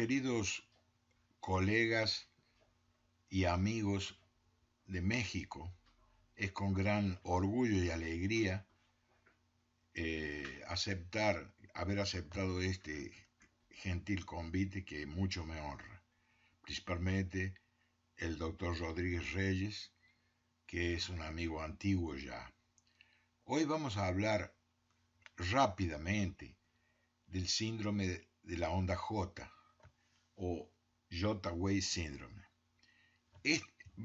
Queridos colegas y amigos de México, es con gran orgullo y alegría eh, aceptar, haber aceptado este gentil convite que mucho me honra, principalmente el doctor Rodríguez Reyes, que es un amigo antiguo ya. Hoy vamos a hablar rápidamente del síndrome de la onda J, o J-Way Síndrome.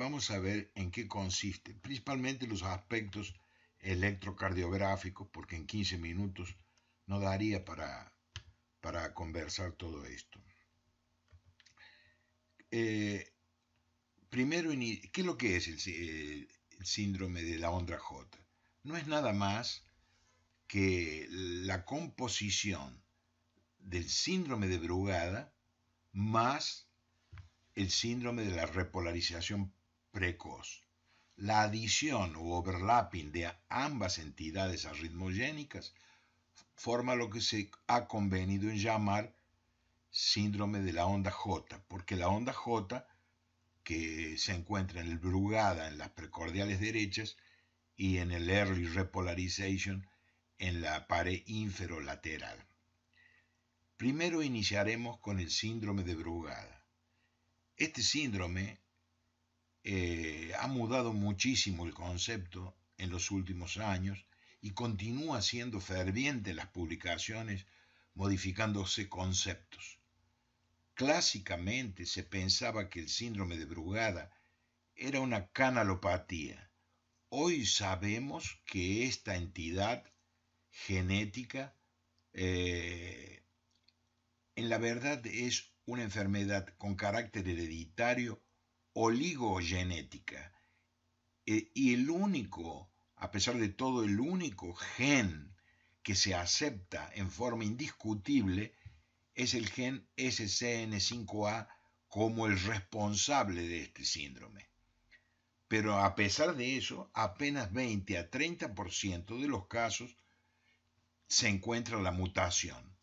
vamos a ver en qué consiste, principalmente los aspectos electrocardiográficos, porque en 15 minutos no daría para, conversar todo esto. Eh, primero, ¿qué es lo que es el, el síndrome de la onda J? No es nada más que la composición del síndrome de Brugada más el síndrome de la repolarización precoz. La adición o overlapping de ambas entidades arritmogénicas forma lo que se ha convenido en llamar síndrome de la onda J, porque la onda J, que se encuentra en el Brugada, en las precordiales derechas, y en el Early Repolarization, en la pared inferolateral. Primero iniciaremos con el síndrome de Brugada. Este síndrome eh, ha mudado muchísimo el concepto en los últimos años y continúa siendo ferviente las publicaciones, modificándose conceptos. Clásicamente se pensaba que el síndrome de Brugada era una canalopatía. Hoy sabemos que esta entidad genética eh, en la verdad es una enfermedad con carácter hereditario oligogenética. E, y el único, a pesar de todo, el único gen que se acepta en forma indiscutible es el gen SCN5A como el responsable de este síndrome. Pero a pesar de eso, apenas 20 a 30% de los casos se encuentra la mutación.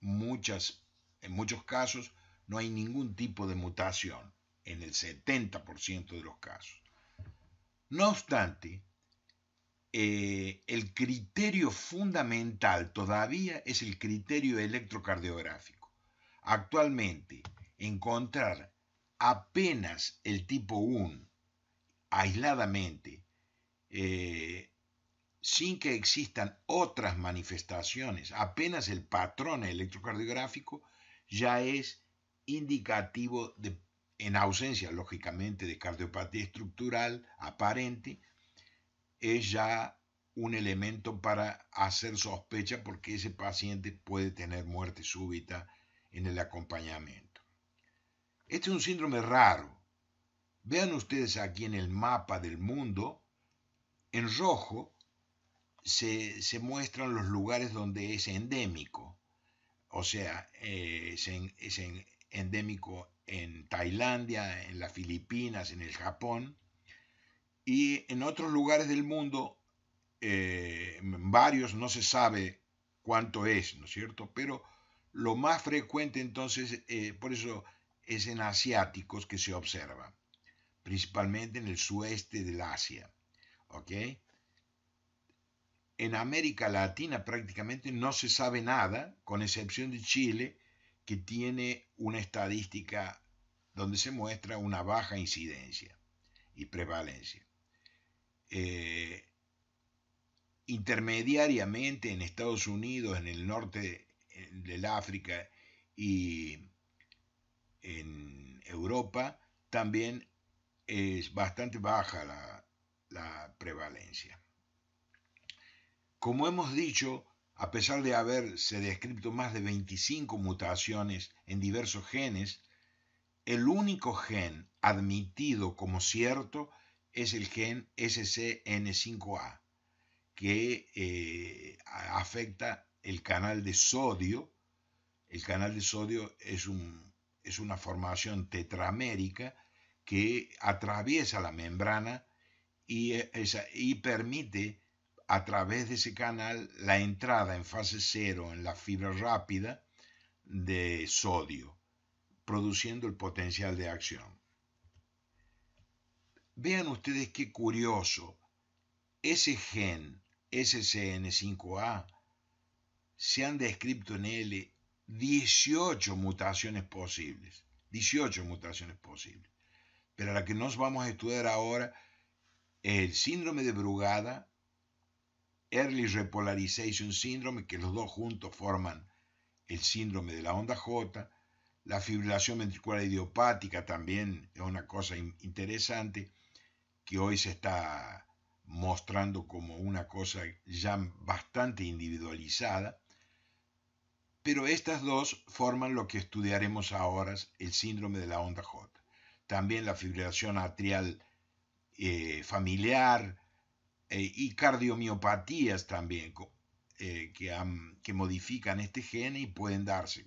Muchas en muchos casos no hay ningún tipo de mutación, en el 70% de los casos. No obstante, eh, el criterio fundamental todavía es el criterio electrocardiográfico. Actualmente, encontrar apenas el tipo 1 aisladamente, eh, sin que existan otras manifestaciones, apenas el patrón electrocardiográfico, ya es indicativo en ausencia, lógicamente, de cardiopatía estructural aparente, es ya un elemento para hacer sospecha porque ese paciente puede tener muerte súbita en el acompañamiento. Este es un síndrome raro. Vean ustedes aquí en el mapa del mundo, en rojo se, se muestran los lugares donde es endémico o sea, eh, es, endémico en Tailandia, en las Filipinas, en el Japón, y en otros lugares del mundo, en eh, varios no se sabe cuánto es, ¿no es cierto? Pero lo más frecuente entonces, eh, por eso es en asiáticos que se observa, principalmente en el sueste del Asia, ¿ok? en América Latina prácticamente no se sabe nada, con excepción de Chile, que tiene una estadística donde se muestra una baja incidencia y prevalencia. Eh, intermediariamente en Estados Unidos, en el norte del África y en Europa, también es bastante baja la prevalencia. Como hemos dicho, a pesar de haberse descrito más de 25 mutaciones en diversos genes, el único gen admitido como cierto es el gen SCN5A, que eh, afecta el canal de sodio. El canal de sodio es, una formación tetramérica que atraviesa la membrana y, eh, y permite a través de ese canal la entrada en fase cero en la fibra rápida de sodio, produciendo el potencial de acción. Vean ustedes qué curioso, ese gen SCN5A se han descrito en él 18 mutaciones posibles, 18 mutaciones posibles. Pero la que nos vamos a estudiar ahora el síndrome de Brugada Early Repolarization Syndrome, que los dos juntos forman el síndrome de la onda J, la fibrilación ventricular idiopática también es una cosa interesante que hoy se está mostrando como una cosa ya bastante individualizada, pero estas dos forman lo que estudiaremos ahora, el síndrome de la onda J. También la fibrilación atrial eh, familiar, eh, y cardiomiopatías también eh, que, que, modifican este gen y pueden darse.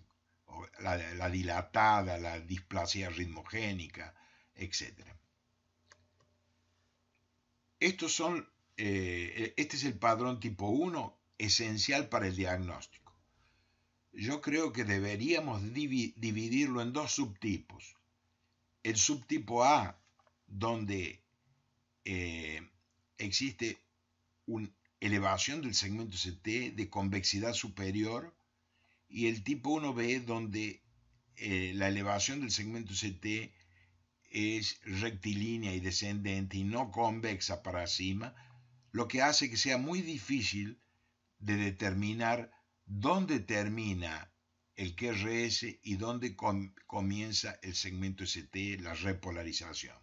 La, dilatada, la displasia ritmogénica, etc. Estos son, eh, e, este es el padrón tipo 1 esencial para el diagnóstico. Yo creo que deberíamos dividirlo en dos subtipos. El subtipo A, donde existe una elevación del segmento CT de convexidad superior y el tipo 1B donde eh, la elevación del segmento CT es rectilínea y descendente y no convexa para cima, lo que hace que sea muy difícil de determinar dónde termina el QRS y dónde comienza el segmento ST, la repolarización.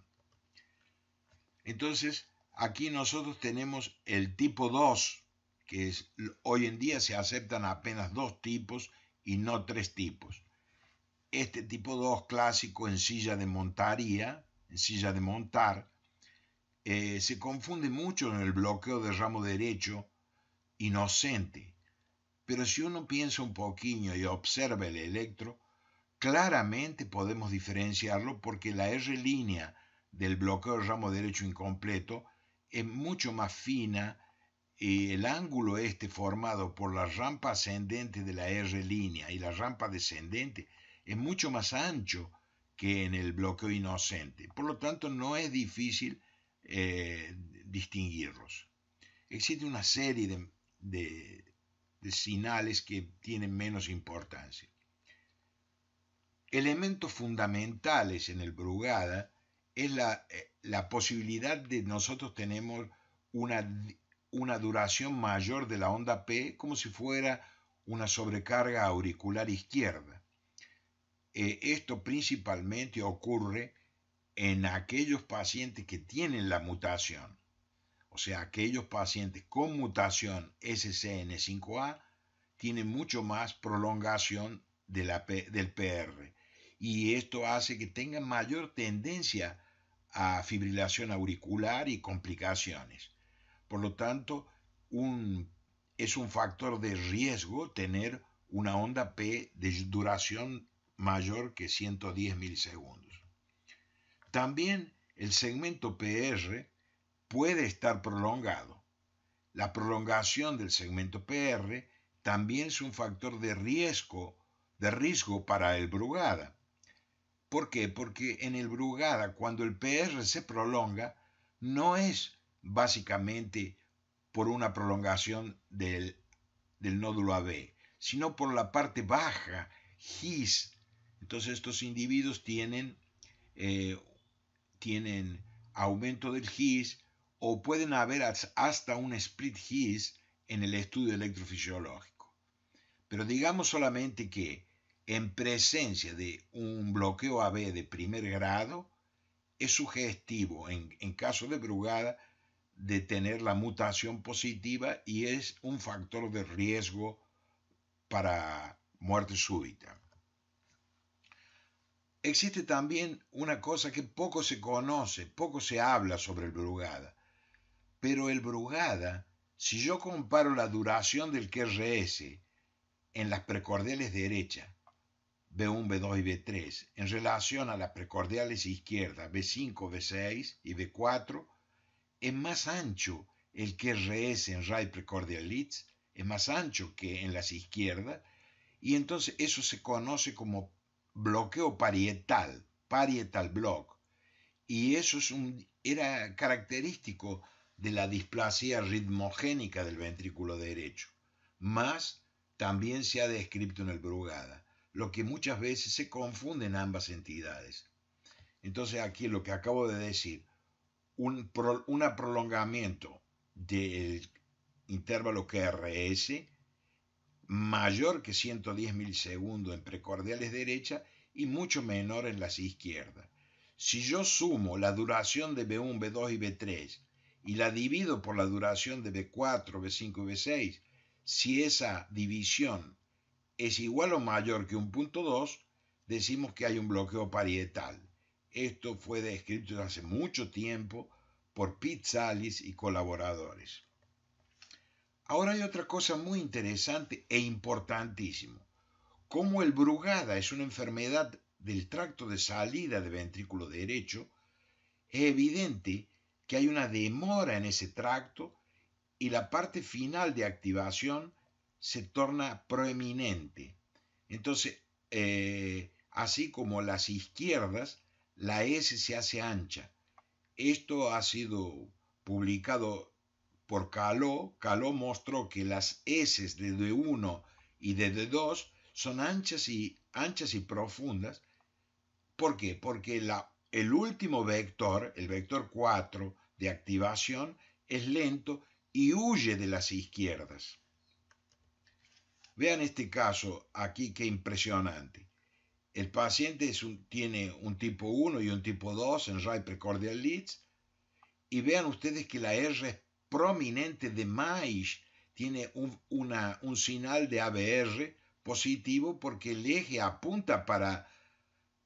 Entonces, Aquí nosotros tenemos el tipo 2, que hoy en día se aceptan apenas dos tipos y no tres tipos. Este tipo 2 clásico en silla de montaría, en silla de montar, eh, se confunde mucho en el bloqueo de ramo derecho inocente. Pero si uno piensa un poquillo y observa el electro, claramente podemos diferenciarlo porque la R línea del bloqueo de ramo derecho incompleto es mucho más fina y eh, el ángulo este formado por la rampa ascendente de la R línea y la rampa descendente es mucho más ancho que en el bloqueo inocente. Por lo tanto, no es difícil eh, distinguirlos. Existe una serie de, de, de que tienen menos importancia. Elementos fundamentales en el Brugada es la eh, la posibilidad de nosotros tenemos una, una duración mayor de la onda P como si fuera una sobrecarga auricular izquierda. Eh, esto principalmente ocurre en aquellos pacientes que tienen la mutación, o sea, aquellos pacientes con mutación SCN5A tienen mucho más prolongación de la del PR y esto hace que tengan mayor tendencia a fibrilación auricular y complicaciones. Por lo tanto, es un factor de riesgo tener una onda P de duración mayor que 110 milisegundos. También el segmento PR puede estar prolongado. La prolongación del segmento PR también es un factor de riesgo, de riesgo para el Brugada. ¿Por qué? Porque en el Brugada, cuando el PR se prolonga, no es básicamente por una prolongación del, nódulo AB, sino por la parte baja, GIS. Entonces estos individuos tienen, eh, tienen aumento del GIS o pueden haber hasta un split GIS en el estudio electrofisiológico. Pero digamos solamente que en presencia de un bloqueo AB de primer grado, es sugestivo en, caso de Brugada de tener la mutación positiva y es un factor de riesgo para muerte súbita. Existe también una cosa que poco se conoce, poco se habla sobre el Brugada, pero el Brugada, si yo comparo la duración del QRS en las precordiales derechas B1, B2 y B3 en relación a las precordiales izquierdas B5, B6 y B4, es más ancho el que RS en precordial precordialis, es más ancho que en las izquierdas, y entonces eso se conoce como bloqueo parietal, parietal block, y eso es un, era característico de la displasia ritmogénica del ventrículo derecho, más también se ha descrito en el Brugada lo que muchas veces se confunden ambas entidades. Entonces aquí lo que acabo de decir, un, prolongamiento del intervalo QRS mayor que 110 milisegundos en precordiales derecha y mucho menor en las izquierdas. Si yo sumo la duración de B1, B2 y B3 y la divido por la duración de B4, B5 y B6, si esa división es igual o mayor que 1.2, decimos que hay un bloqueo parietal. Esto fue descrito hace mucho tiempo por Pizzalis y colaboradores. Ahora hay otra cosa muy interesante e importantísimo. Como el Brugada es una enfermedad del tracto de salida del ventrículo derecho, es evidente que hay una demora en ese tracto y la parte final de activación se torna proeminente. Entonces, eh, así como las izquierdas, la S se hace ancha. Esto ha sido publicado por Caló. Caló mostró que las S de D1 y de D2 son anchas y, anchas y profundas. ¿Por qué? Porque el último vector, el vector 4 de activación, es lento y huye de las izquierdas. Vean este caso aquí, qué impresionante. El paciente tiene un tipo 1 y un tipo 2 en right Precordial Leads. Y vean ustedes que la R es prominente de Maish. Tiene un, sinal de ABR positivo porque el eje apunta para,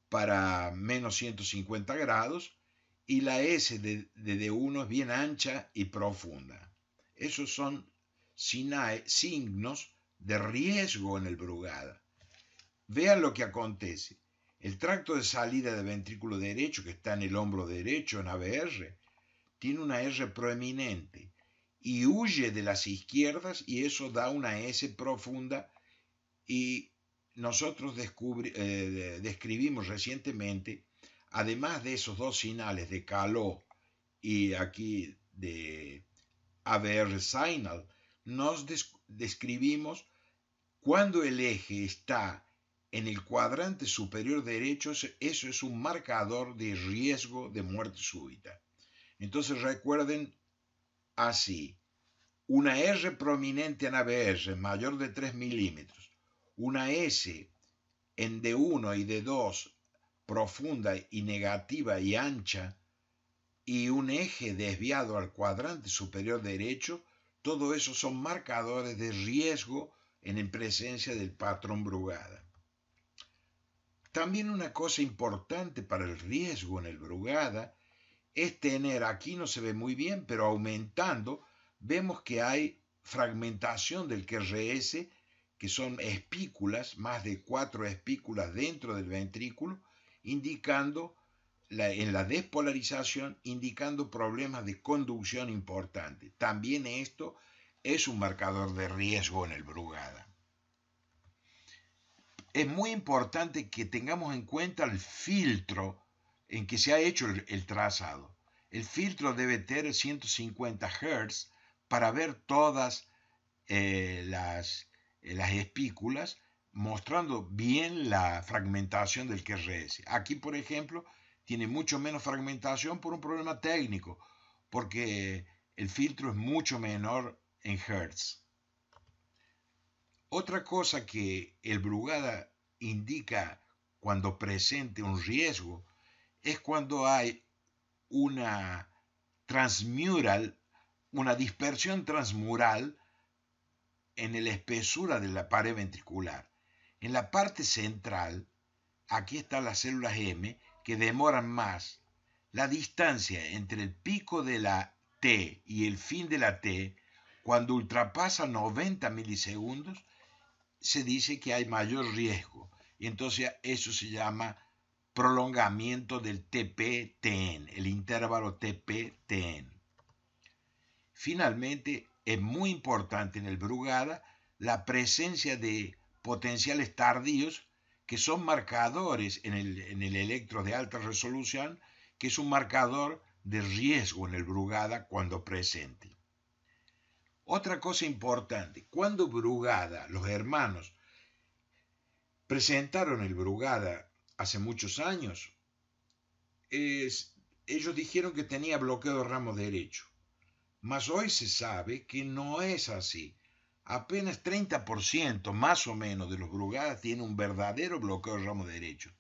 para menos 150 grados y la S de, de D1 es bien ancha y profunda. Esos son signos de riesgo en el Brugada. Vean lo que acontece. El tracto de salida del ventrículo derecho, que está en el hombro derecho, en ABR, tiene una R proeminente y huye de las izquierdas y eso da una S profunda y nosotros eh, describimos recientemente, además de esos dos sinales de Caló y aquí de ABR Signal, nos describimos cuando el eje está en el cuadrante superior derecho, eso es un marcador de riesgo de muerte súbita. Entonces recuerden así, una R prominente en ABR mayor de 3 milímetros, una S en D1 y D2 profunda y negativa y ancha, y un eje desviado al cuadrante superior derecho, todo eso son marcadores de riesgo en, presencia del patrón Brugada. También una cosa importante para el riesgo en el Brugada es tener, aquí no se ve muy bien, pero aumentando, vemos que hay fragmentación del QRS, que son espículas, más de cuatro espículas dentro del ventrículo, indicando en la despolarización, indicando problemas de conducción importantes. También esto es un marcador de riesgo en el Brugada. Es muy importante que tengamos en cuenta el filtro en que se ha hecho el, trazado. El filtro debe tener 150 Hz para ver todas eh, las, eh, las espículas mostrando bien la fragmentación del QRS. Aquí, por ejemplo, tiene mucho menos fragmentación por un problema técnico, porque el filtro es mucho menor en Hertz. Otra cosa que el Brugada indica cuando presente un riesgo es cuando hay una transmural, una dispersión transmural en la espesura de la pared ventricular. En la parte central, aquí están las células M que demoran más. La distancia entre el pico de la T y el fin de la T cuando ultrapasa 90 milisegundos, se dice que hay mayor riesgo. Y entonces eso se llama prolongamiento del TPTN, el intervalo TPTN. Finalmente, es muy importante en el Brugada la presencia de potenciales tardíos que son marcadores en el, en el electro de alta resolución, que es un marcador de riesgo en el Brugada cuando presente. Otra cosa importante, cuando Brugada, los hermanos, presentaron el Brugada hace muchos años, ellos dijeron que tenía bloqueo de ramo derecho. Mas hoy se sabe que no es así. Apenas 30% más o menos de los Brugadas tiene un verdadero bloqueo de ramo derecho.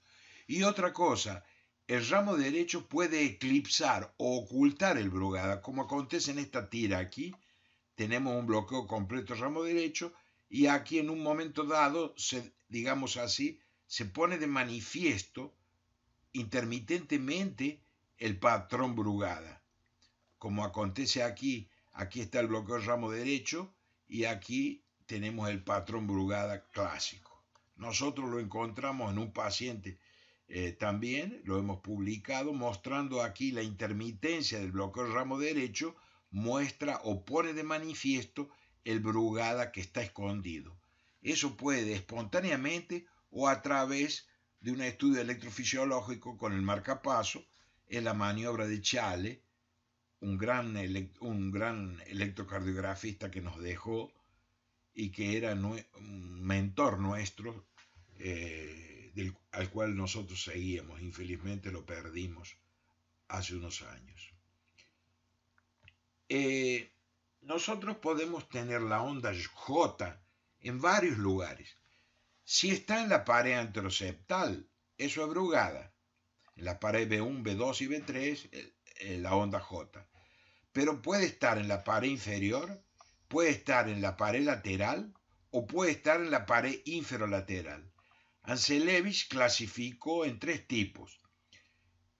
Y otra cosa, el ramo derecho puede eclipsar o ocultar el Brugada, como acontece en esta tira aquí, tenemos un bloqueo completo ramo derecho y aquí en un momento dado, se, digamos así, se pone de manifiesto intermitentemente el patrón Brugada. Como acontece aquí, aquí está el bloqueo ramo derecho y aquí tenemos el patrón Brugada clásico. Nosotros lo encontramos en un paciente eh, también, lo hemos publicado, mostrando aquí la intermitencia del bloqueo ramo derecho muestra o pone de manifiesto el brugada que está escondido. Eso puede espontáneamente o a través de un estudio electrofisiológico con el marcapaso en la maniobra de Chale, un gran, un gran electrocardiografista que nos dejó y que era un mentor nuestro, eh, al cual nosotros seguíamos, infelizmente lo perdimos hace unos años. Eh, nosotros podemos tener la onda J en varios lugares. Si está en la pared antroceptal, eso es abrugada. En la pared B1, B2 y B3, eh, eh, la onda J. Pero puede estar en la pared inferior, puede estar en la pared lateral o puede estar en la pared inferolateral. Anselevich clasificó en tres tipos.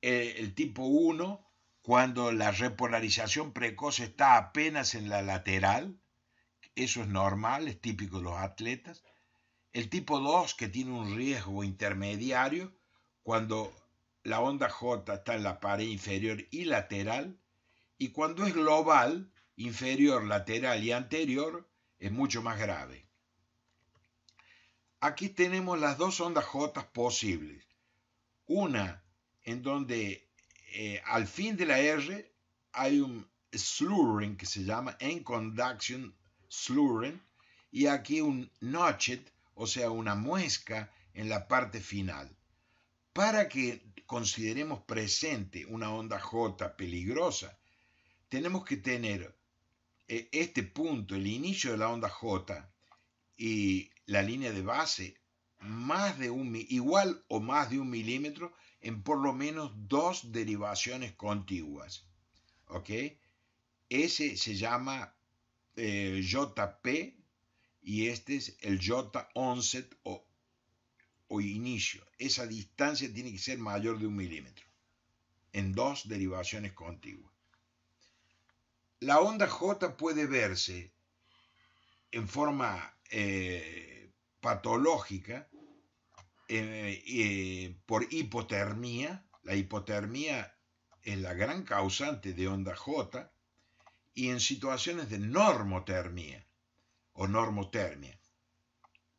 El, el tipo 1, cuando la repolarización precoz está apenas en la lateral, eso es normal, es típico de los atletas. El tipo 2, que tiene un riesgo intermediario, cuando la onda J está en la pared inferior y lateral, y cuando es global, inferior, lateral y anterior, es mucho más grave. Aquí tenemos las dos ondas J posibles. Una en donde eh, al fin de la R hay un slurring que se llama en conduction slurring y aquí un notched, o sea, una muesca en la parte final. Para que consideremos presente una onda J peligrosa, tenemos que tener eh, este punto, el inicio de la onda J y la línea de base, más de igual o más de un milímetro en por lo menos dos derivaciones contiguas. ¿Ok? Ese se llama eh, JP y este es el J 11 o, o inicio. Esa distancia tiene que ser mayor de un milímetro en dos derivaciones contiguas. La onda J puede verse en forma eh, patológica eh, eh, por hipotermia. La hipotermia es la gran causante de onda J y en situaciones de normotermia o normotermia.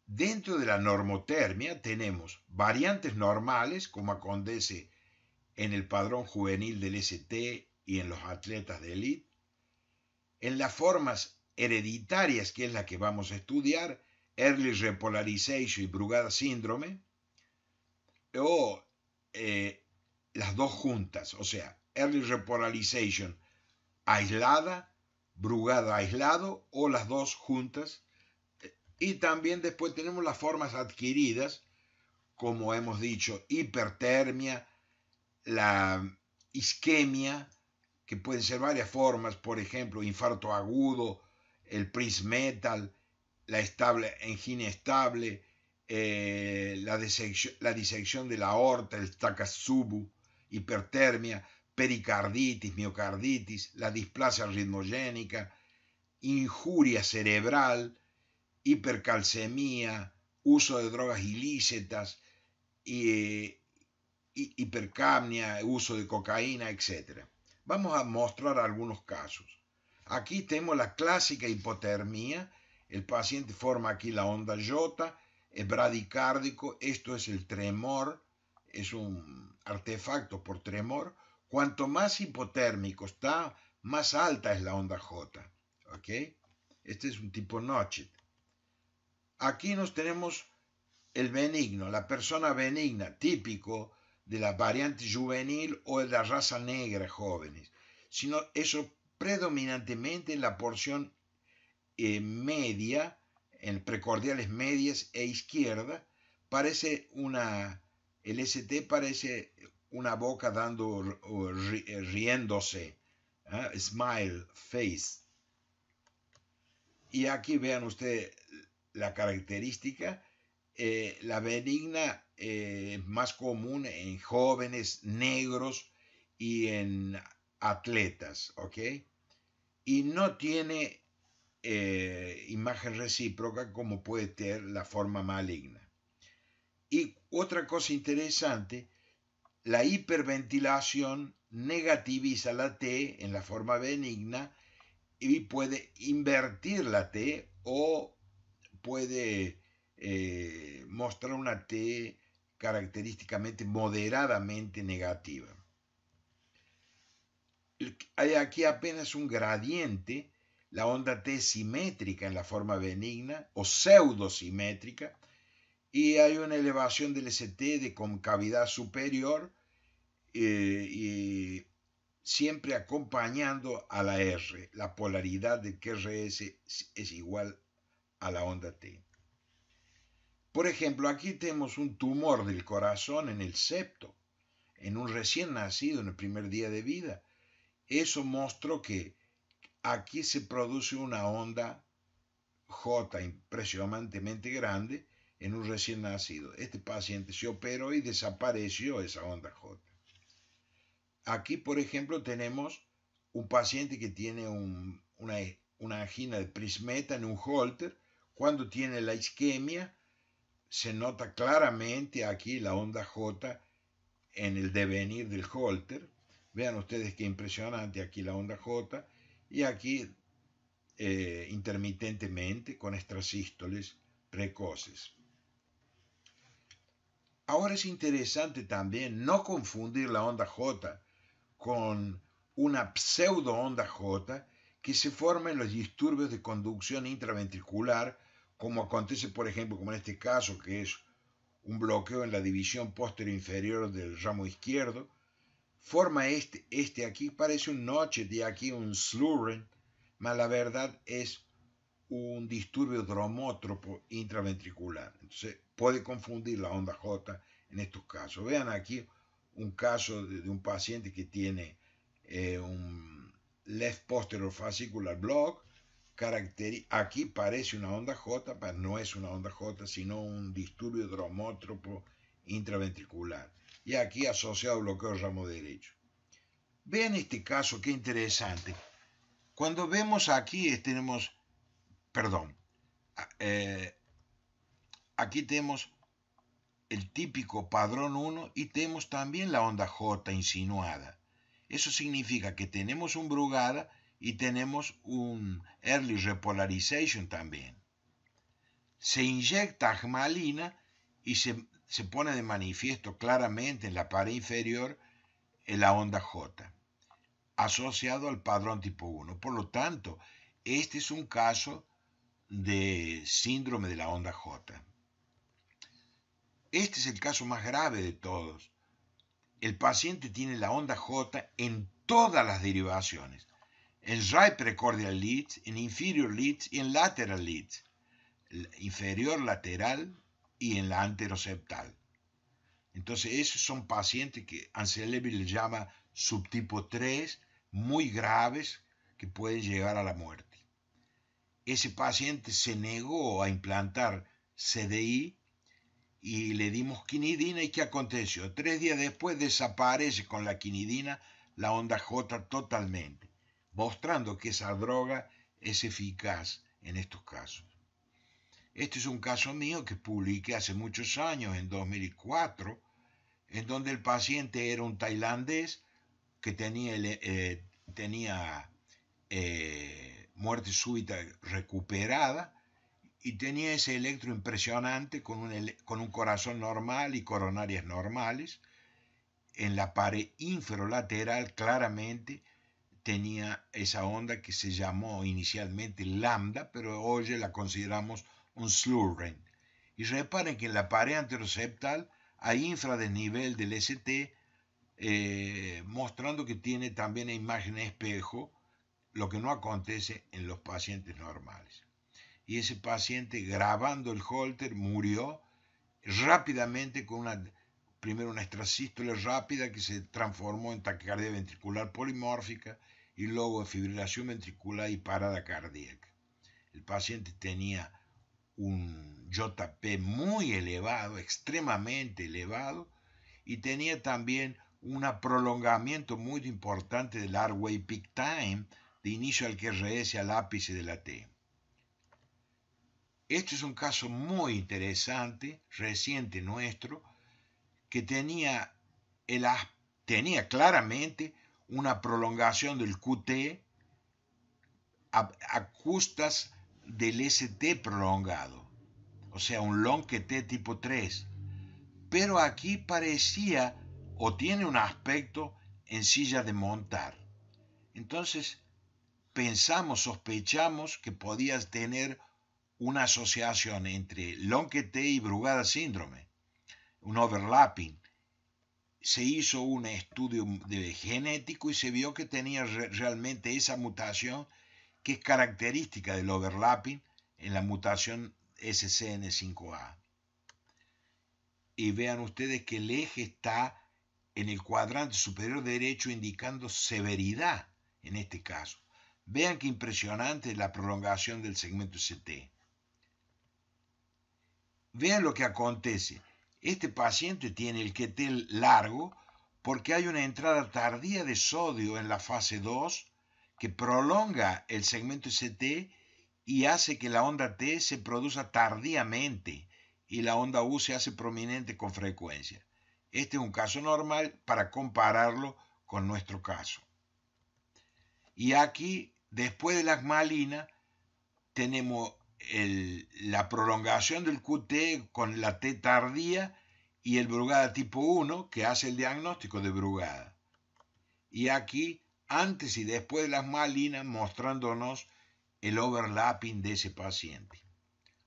Dentro de la normotermia tenemos variantes normales, como acontece en el padrón juvenil del ST y en los atletas de élite, en las formas hereditarias, que es la que vamos a estudiar, Early Repolarization y Brugada Síndrome, o eh, las dos juntas, o sea, early repolarization aislada, brugada aislado o las dos juntas. Y también después tenemos las formas adquiridas, como hemos dicho, hipertermia, la isquemia, que pueden ser varias formas, por ejemplo, infarto agudo, el prismetal, la estable, estable, eh, la, disección, de la aorta, el takasubu, hipertermia, pericarditis, miocarditis, la displasia ritmogénica, injuria cerebral, hipercalcemia, uso de drogas ilícitas, y, eh, hipercamnia, uso de cocaína, etc. Vamos a mostrar algunos casos. Aquí tenemos la clásica hipotermia, el paciente forma aquí la onda j bradicárdico, esto es el tremor, es un artefacto por tremor. Cuanto más hipotérmico está, más alta es la onda J. ¿Ok? Este es un tipo noche Aquí nos tenemos el benigno, la persona benigna, típico de la variante juvenil o de la raza negra jóvenes, sino eso predominantemente en la porción eh, media en precordiales medias e izquierda, parece una, el ST parece una boca dando, eh, riéndose, ¿ah? smile, face. Y aquí vean ustedes la característica, eh, la benigna eh, más común en jóvenes negros y en atletas, ¿ok? Y no tiene eh, imagen recíproca como puede tener la forma maligna. Y otra cosa interesante, la hiperventilación negativiza la T en la forma benigna y puede invertir la T o puede eh, mostrar una T característicamente moderadamente negativa. Hay aquí apenas un gradiente la onda T es simétrica en la forma benigna o pseudosimétrica y hay una elevación del ST de concavidad superior eh, y siempre acompañando a la R, la polaridad de que es, es igual a la onda T. Por ejemplo, aquí tenemos un tumor del corazón en el septo, en un recién nacido en el primer día de vida. Eso mostró que aquí se produce una onda J impresionantemente grande en un recién nacido. Este paciente se operó y desapareció esa onda J. Aquí, por ejemplo, tenemos un paciente que tiene una, una angina de prismeta en un holter. Cuando tiene la isquemia, se nota claramente aquí la onda J en el devenir del holter. Vean ustedes qué impresionante aquí la onda J y aquí eh, intermitentemente con extrasístoles precoces. Ahora es interesante también no confundir la onda J con una pseudo onda J que se forma en los disturbios de conducción intraventricular, como acontece, por ejemplo, como en este caso, que es un bloqueo en la división posterior inferior del ramo izquierdo, Forma este, este aquí parece un noche, de aquí un slurren, mas la verdad es un disturbio dromótropo intraventricular. Entonces puede confundir la onda J en estos casos. Vean aquí un caso de, un paciente que tiene eh, un left posterior fascicular block. Aquí parece una onda J, pero no es una onda J, sino un disturbio dromótropo intraventricular y aquí asociado bloqueo ramo derecho. Vean este caso, qué interesante. Cuando vemos aquí tenemos, perdón, eh, aquí tenemos el típico padrón 1 y tenemos también la onda J insinuada. Eso significa que tenemos un Brugada y tenemos un Early Repolarization también. Se inyecta agmalina y se se pone de manifiesto claramente en la pared inferior en la onda J, asociado al padrón tipo 1. Por lo tanto, este es un caso de síndrome de la onda J. Este es el caso más grave de todos. El paciente tiene la onda J en todas las derivaciones, en right precordial leads, en inferior leads y en lateral leads, inferior, lateral y en la anteroceptal Entonces, esos son pacientes que Anselmi le llama subtipo 3, muy graves, que pueden llegar a la muerte. Ese paciente se negó a implantar CDI y le dimos quinidina y ¿qué aconteció? Tres días después desaparece con la quinidina la onda J totalmente, mostrando que esa droga es eficaz en estos casos. Este es un caso mío que publiqué hace muchos años, en 2004, en donde el paciente era un tailandés que tenía, eh, tenía eh, muerte súbita recuperada y tenía ese electro impresionante con un, con un corazón normal y coronarias normales. En la pared inferolateral claramente tenía esa onda que se llamó inicialmente lambda, pero hoy la consideramos un slurring, Y reparen que en la pared anteroceptal hay infradesnivel del ST, eh, mostrando que tiene también imagen espejo, lo que no acontece en los pacientes normales. Y ese paciente grabando el holter murió rápidamente con una, primero una extrasístole rápida que se transformó en taquicardia ventricular polimórfica y luego en fibrilación ventricular y parada cardíaca. El paciente tenía un JP muy elevado, extremadamente elevado, y tenía también un prolongamiento muy importante del Arway Peak Time, de inicio al que reese al ápice de la T. Este es un caso muy interesante, reciente nuestro, que tenía, el, tenía claramente una prolongación del QT a, a del ST prolongado, o sea, un long QT tipo 3. Pero aquí parecía o tiene un aspecto en silla de montar. Entonces pensamos, sospechamos que podías tener una asociación entre long QT y Brugada síndrome, un overlapping. Se hizo un estudio de genético y se vio que tenía realmente esa mutación que es característica del overlapping en la mutación SCN5A. Y vean ustedes que el eje está en el cuadrante superior derecho indicando severidad en este caso. Vean qué impresionante la prolongación del segmento ST. Vean lo que acontece. Este paciente tiene el quetel largo porque hay una entrada tardía de sodio en la fase 2 que prolonga el segmento ST y hace que la onda T se produzca tardíamente y la onda U se hace prominente con frecuencia. Este es un caso normal para compararlo con nuestro caso. Y aquí, después de la malina, tenemos la prolongación del QT con la T tardía y el Brugada tipo 1 que hace el diagnóstico de Brugada. Y aquí antes y después de las malinas mostrándonos el overlapping de ese paciente.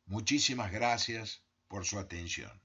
Muchísimas gracias por su atención.